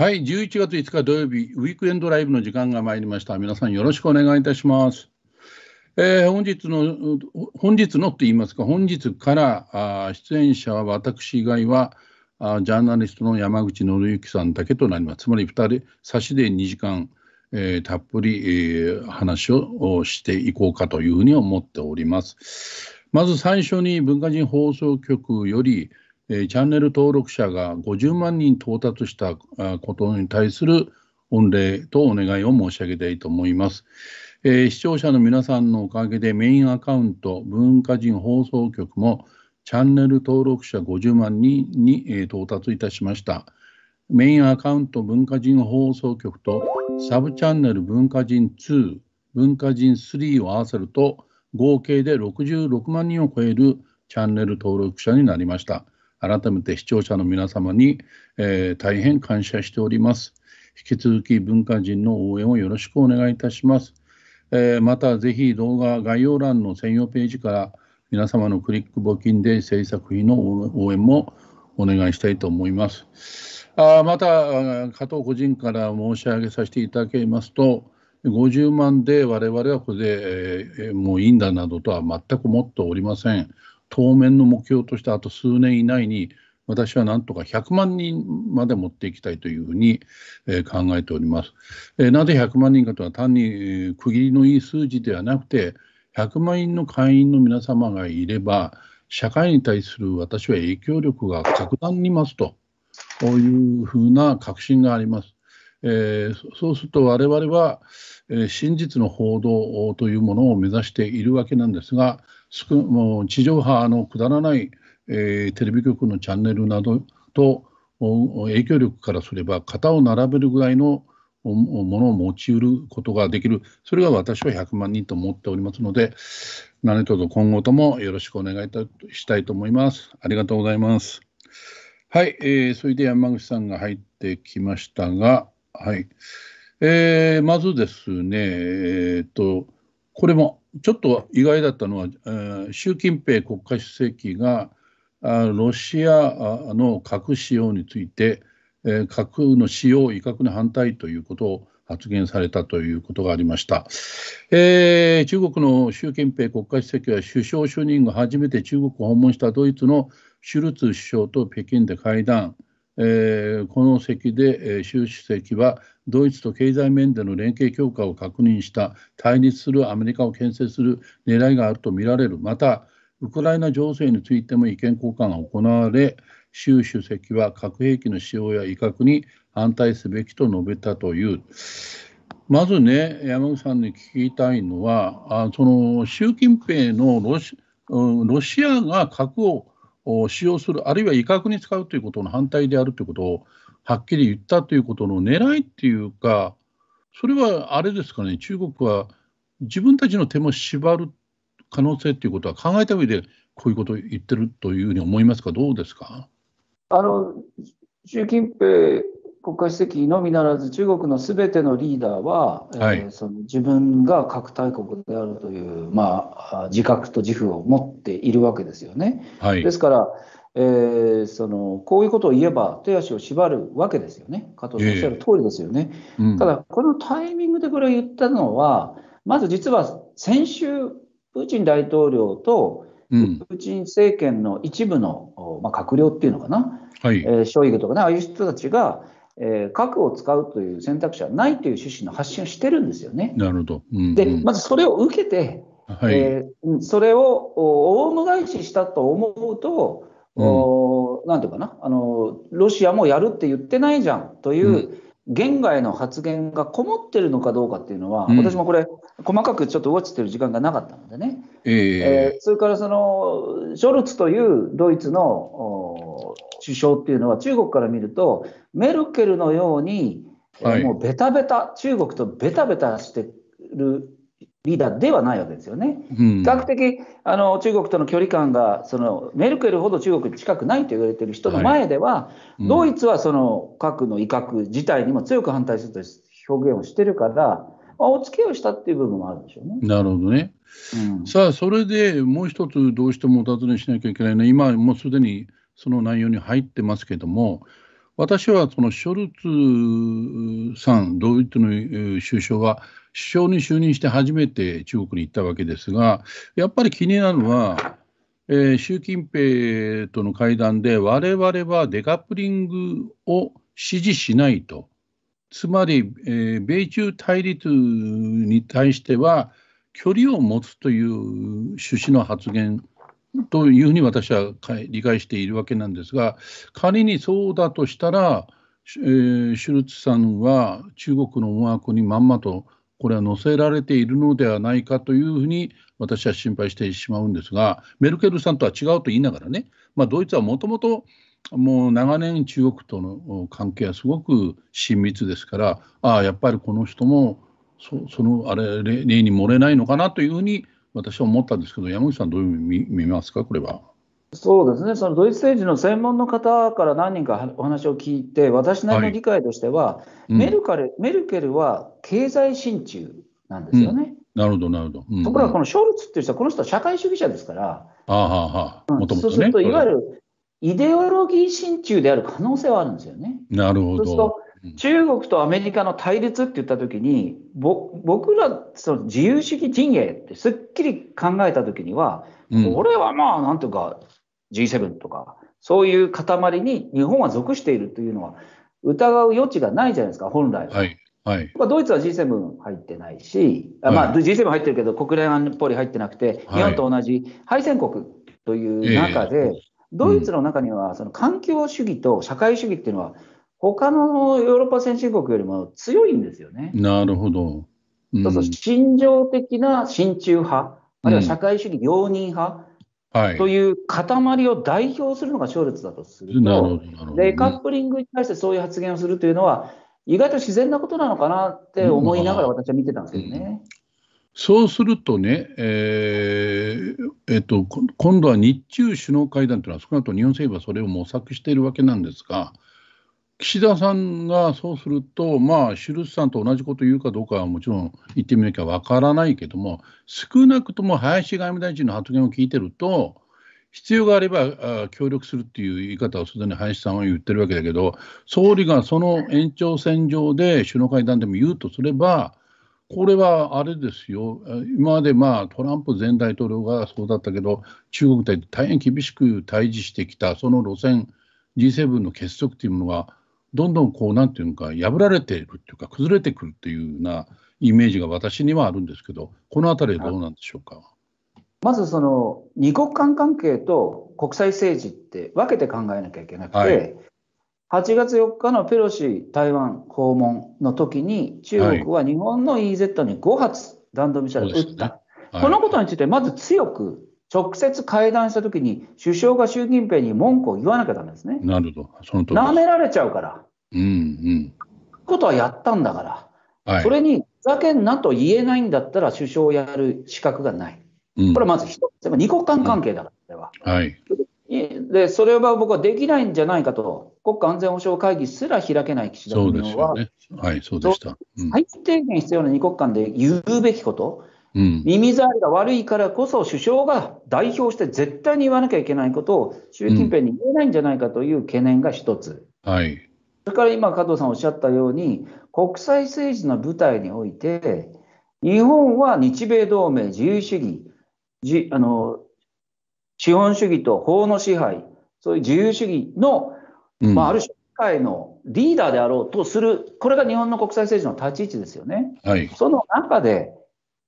はい、11月5日土曜日、ウィークエンドライブの時間が参りました。皆さんよろしくお願いいたします。えー、本日の、本日のって言いますか、本日からあ出演者は私以外はあ、ジャーナリストの山口紀之さんだけとなります。つまり2人、差しで2時間、えー、たっぷり、えー、話をしていこうかというふうに思っております。まず最初に文化人放送局より、えチャンネル登録者が50万人到達したことに対する御礼とお願いを申し上げたいと思います。えー、視聴者の皆さんのおかげでメインアカウント文化人放送局もチャンネル登録者50万人に、えー、到達いたしました。メインアカウント文化人放送局とサブチャンネル文化人2、文化人3を合わせると合計で66万人を超えるチャンネル登録者になりました。改めて視聴者の皆様に、えー、大変感謝しております。引き続き文化人の応援をよろしくお願いいたします。えー、また、ぜひ動画概要欄の専用ページから皆様のクリック募金で制作費の応援もお願いしたいと思います。あまた、加藤個人から申し上げさせていただきますと、50万で我々はこれで、えー、もういいんだなどとは全く思っておりません。当面の目標としてあと数年以内に私はなんとか100万人まで持っていきたいというふうに、え考えております、えなぜ100万人かとは単に区切りのいい数字ではなくて100万人の会員の皆様がいれば社会に対する私は影響力が格段に増すというふうな確信があります。えー、そうすると我々は、えー、真実の報道というものを目指しているわけなんですがもう地上波のくだらない、えー、テレビ局のチャンネルなどと影響力からすれば型を並べるぐらいのものを持ち得ることができるそれが私は100万人と思っておりますので何卒今後ともよろしくお願いしたいと思いますありがとうございますはい、えー、それで山口さんが入ってきましたがはい、えー、まずですねえー、っとこれもちょっと意外だったのは、えー、習近平国家主席があロシアの核使用について、えー、核の使用威嚇の反対ということを発言されたということがありました、えー、中国の習近平国家主席は首相就任後初めて中国を訪問したドイツのシュルツ首相と北京で会談、えー、この席で、えー、習主席はドイツと経済面での連携強化を確認した対立するアメリカを牽制する狙いがあるとみられるまたウクライナ情勢についても意見交換が行われ習主席は核兵器の使用や威嚇に反対すべきと述べたという。まずね山口さんに聞きたいのはあその習近平のロシ,、ロシアが核を使用する、あるいは威嚇に使うということの反対であるということをはっきり言ったということの狙いっていうか、それはあれですかね、中国は自分たちの手も縛る可能性ということは考えた上で、こういうことを言ってるというふうに思いますか、どうですか。あの習近平国家主席のみならず、中国のすべてのリーダーは、はい、えー、その自分が核大国であるという、まあ、自覚と自負を持っているわけですよね。はい、ですから、えー、そのこういうことを言えば手足を縛るわけですよね、加藤さんおっしゃる通りですよね。えーうん、ただ、このタイミングでこれを言ったのは、まず実は先週、プーチン大統領と、うん、プーチン政権の一部の、まあ、閣僚っていうのかな、はいえー、ショイグとかね、ああいう人たちが、えー、核を使うという選択肢はないという趣旨の発信をしてるんですよね。なるほど、うんうん、でまずそれを受けて、はい、えー、それをオウム返ししたと思うと、うん、おなんていうかなあの、ロシアもやるって言ってないじゃんという、言外の発言がこもってるのかどうかっていうのは、うん、私もこれ、細かくちょっと動ちてる時間がなかったのでね、えー、えー、それからそのショルツというドイツの首相っていうのは中国から見るとメルケルのように、はい、もうベタベタ中国とベタベタしてるリーダーではないわけですよね。比較的あの中国との距離感がそのメルケルほど中国に近くないと言われている人の前では、はいうん、ドイツはその核の威嚇自体にも強く反対するとい表現をしてるから、あ、お付き合いをしたっていう部分もあるでしょうね。なるほどね。うん、さあそれでもう一つどうしてもお尋ねしなきゃいけないの今もうすでにその内容に入ってますけども、私はそのショルツさん、ドイツの首相は、首相に就任して初めて中国に行ったわけですが、やっぱり気になるのは、えー、習近平との会談で、我々はデカップリングを支持しないと、つまり、えー、米中対立に対しては、距離を持つという趣旨の発言というふうに私は理解しているわけなんですが仮にそうだとしたら、えー、シュルツさんは中国の思惑にまんまとこれは載せられているのではないかというふうに私は心配してしまうんですがメルケルさんとは違うと言いながらね、まあ、ドイツはもともともう長年中国との関係はすごく親密ですからああやっぱりこの人もそのあれ例に漏れないのかなというふうに私は思ったんですけど、山口さん、どういう見見ますか、これは。そうですね、そのドイツ政治の専門の方から何人かお話を聞いて、私なりの理解としては、メルカルメルケルは経済親中なんですよね。うん、なるほど、なるほど。ところが、このショルツっていう人は、この人は社会主義者ですから、あははそうすると、いわゆるイデオロギー親中である可能性はあるんですよね。なるほど。中国とアメリカの対立って言ったときに、僕らその自由主義陣営ってすっきり考えたときには、これはまあなんとか G7 とか、そういう塊に日本は属しているというのは疑う余地がないじゃないですか、本来は。はいはい、ドイツは G7 入ってないし、はい、まあ、G7 入ってるけど、国連安保理入ってなくて、日本と同じ敗戦国という中で、はいえー、ドイツの中にはその環境主義と社会主義っていうのは、他のヨーロッパ先進国よりも強いんですよね。なるほど。うん、そう心情的な親中派、あるいは社会主義容認派、はい、という塊を代表するのがショルツだとすると、でカップリングに対してそういう発言をするというのは、意外と自然なことなのかなって思いながら私は見てたんですけどね。まあうん、そうするとね、えーえっと、今度は日中首脳会談というのは、少なくとも日本政府はそれを模索しているわけなんですが、岸田さんがそうすると、まあ、シュルツさんと同じこと言うかどうかはもちろん言ってみなきゃわからないけども、少なくとも林外務大臣の発言を聞いてると、必要があれば協力するっていう言い方をすでに林さんは言ってるわけだけど、総理がその延長線上で首脳会談でも言うとすれば、これはあれですよ、今まで、まあ、トランプ前大統領がそうだったけど、中国対大変厳しく対峙してきた、その路線、G7 の結束というものは、どんどんこう、なんていうか、破られているっていうか、崩れてくるっていうようなイメージが私にはあるんですけど、このあたりどうなんでしょうか。まずその二国間関係と国際政治って分けて考えなきゃいけなくて、はい、8月4日のペロシ台湾訪問の時に、中国は日本の EZ に5発弾道ミサイルを撃った、はいねはい、このことについてまず強く直接会談したときに、首相が習近平に文句を言わなきゃだめですね。なるほど、その通り舐められちゃうから。うんうん。ことはやったんだから、はい、それにふざけんなと言えないんだったら、首相をやる資格がない。うん、これはまず一つ、二国間関係だから、れは。はい。で、それは僕はできないんじゃないかと、国家安全保障会議すら開けない岸田総理は、そうですよね、はい、そうでした。うん、最低限必要な二国間で言うべきこと、うん、耳障りが悪いからこそ首相が代表して絶対に言わなきゃいけないことを習近平に言えないんじゃないかという懸念が一つ、うん、はい、それから今、加藤さんおっしゃったように国際政治の舞台において日本は日米同盟、自由主義じあの資本主義と法の支配そういう自由主義の、まあ、ある種、世界のリーダーであろうとする、これが日本の国際政治の立ち位置ですよね。はい、その中で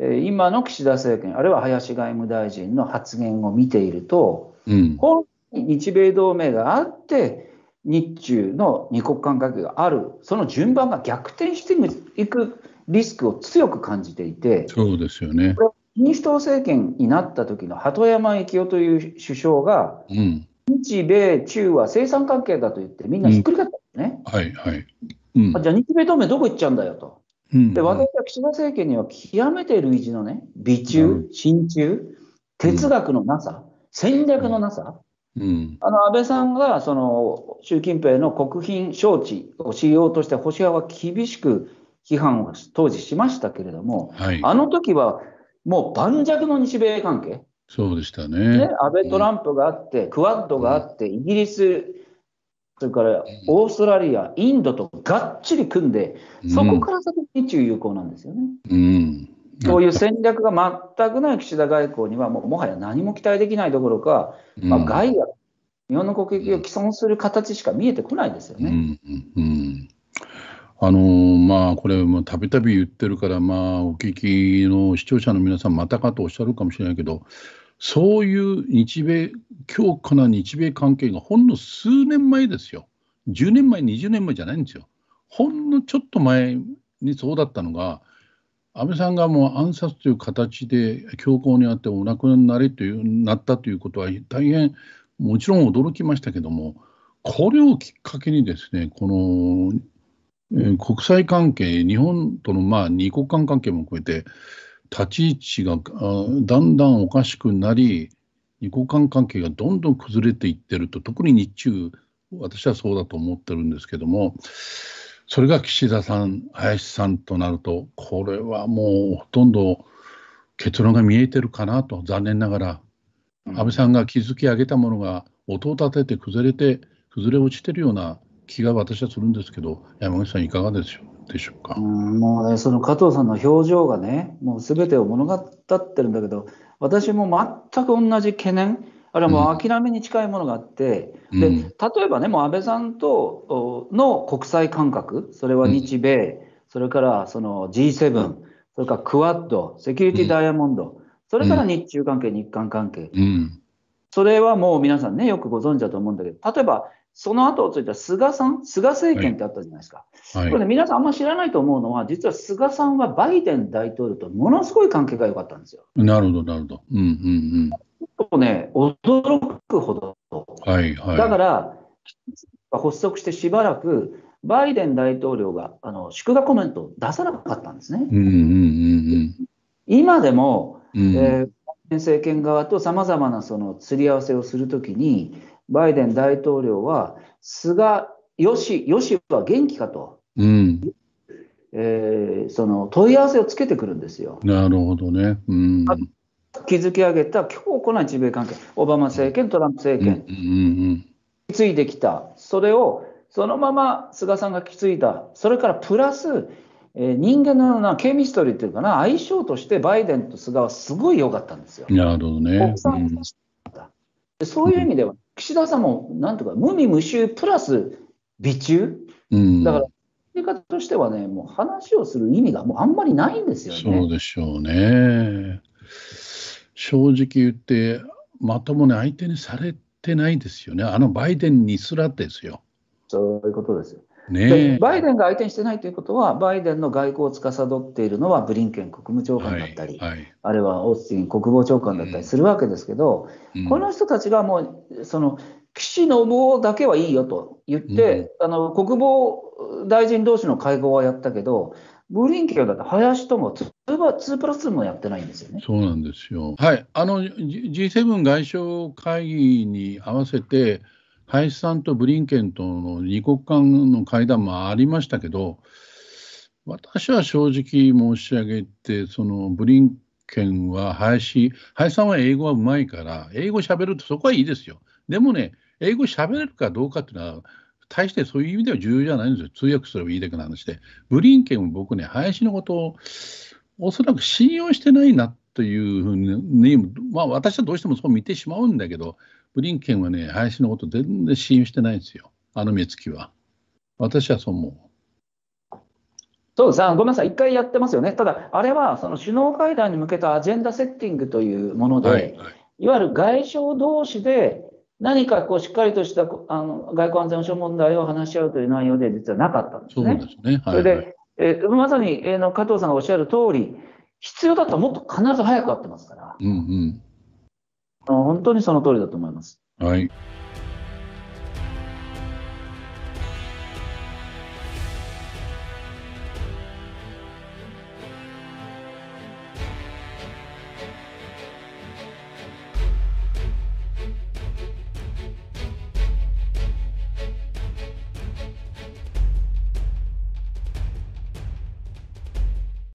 今の岸田政権、あるいは林外務大臣の発言を見ていると、うん、本当に日米同盟があって、日中の二国間関係がある、その順番が逆転していくリスクを強く感じていて、そうですよね民主党政権になった時の鳩山幸夫という首相が、うん、日米中は生産関係だと言って、みんなひっくり返ったんですね。はいはいうん、じゃあ、日米同盟どこ行っちゃうんだよと。で、私は岸田政権には極めて類似のね、美中、親中、哲学のなさ、戦略のなさ、うん、あの安倍さんがその習近平の国賓招致をしようとして、保守派は厳しく批判を当時しましたけれども、はい、あの時はもう盤石の日米関係、そうでしたね、ね、安倍トランプがあって、クワッドがあって、イギリス、それからオーストラリア、インドとがっちり組んで、そこから先日中友好なんですよね。うん、そういう戦略が全くない岸田外交にはもう、もはや何も期待できないどころか、まあ、外野、日本の国益を毀損する形しか見えてこないですよね。うんうん、うん、あのー、まあ、これ、たびたび言ってるから、まあ、お聞きの視聴者の皆さん、またかとおっしゃるかもしれないけど、そういう日米、強固な日米関係がほんの数年前ですよ。10年前、20年前じゃないんですよ。ほんのちょっと前にそうだったのが、安倍さんがもう暗殺という形で強硬にあってお亡くなりというなったということは大変もちろん驚きましたけどもこれをきっかけにですねこの、えー、国際関係日本とのまあ二国間関係も含めて立ち位置がだんだんおかしくなり、二国間関係がどんどん崩れていってると、特に日中、私はそうだと思ってるんですけども、それが岸田さん、林さんとなると、これはもうほとんど結論が見えてるかなと、残念ながら、安倍さんが築き上げたものが音を立てて崩れて、崩れ落ちてるような気が私はするんですけど、山口さん、いかがでしょうか。うんもうね、その加藤さんの表情がね、もうすべてを物語ってるんだけど、私も全く同じ懸念、あれはもう諦めに近いものがあって、うん、で例えばね、もう安倍さんとの国際感覚、それは日米、うん、それからその G7、それからクワッド、セキュリティダイヤモンド、それから日中関係、日韓関係、それはもう皆さんね、よくご存知だと思うんだけど、例えばその後をついた菅さん、菅政権ってあったじゃないですか。はいはい、これ、ね、皆さんあんま知らないと思うのは、実は菅さんはバイデン大統領とものすごい関係が良かったんですよ。なるほど、なるほど。うんうんうん。ちょっとね、驚くほど。はいはい、だから、発足してしばらく、バイデン大統領があの祝賀コメントを出さなかったんですね。うんうんうんうん、今でも、うん、えー政権側とさまざまなその釣り合わせをするときに、バイデン大統領は、菅、よし、よしは元気かと。うん。えー、その問い合わせをつけてくるんですよ。なるほどね。うん、築き上げた強固な日米関係、オバマ政権、トランプ政権、うん継いできた、それをそのまま菅さんが引き継いだ、それからプラス、えー、人間のようなケミストリーというかな、相性としてバイデンと菅はすごい良かったんですよ。なるほどね。うん、そういう意味では、岸田さんも、なんとか、無味無臭プラス美中、うん、だから、アメリカとしてはね、もう話をする意味がもうあんまりないんですよね。そうでしょうね。正直言って、まともに相手にされてないですよね、あのバイデンにすらですよ。そういうことですよ。でバイデンが相手にしてないということは、バイデンの外交を司っているのはブリンケン国務長官だったり、はいはい、あるいはオースティン国防長官だったりするわけですけど、うん、この人たちがもう、その岸信夫だけはいいよと言って、うん、あの国防大臣同士の会合はやったけど、ブリンケンだって林とも2プラス2もやってないんですよね。そうなんですよ。はい、あの G7 外相会議に合わせて、林さんとブリンケンとの2国間の会談もありましたけど、私は正直申し上げて、そのブリンケンは林、林さんは英語はうまいから、英語喋るとそこはいいですよ。でもね、英語喋れるかどうかっていうのは、大してそういう意味では重要じゃないんですよ。通訳すればいいだけの話で。ブリンケンは僕ね、林のことをおそらく信用してないなっというふうに、ね、まあ、私はどうしてもそう見てしまうんだけど、ブリンケンはね、林のこと全然信用してないんですよ、あの目つきは。私はそう思う。そうですごめんなさい、1回やってますよね、ただ、あれはその首脳会談に向けたアジェンダセッティングというもので、はいはい、いわゆる外相同士で、何かこうしっかりとしたあの外交安全保障問題を話し合うという内容で、実はなかったんですね。そうですねはい、はい、それでえまさに、えの加藤さんがおっしゃる通り、必要だったらもっと必ず早く会ってますから、うんうん、本当にその通りだと思います。はい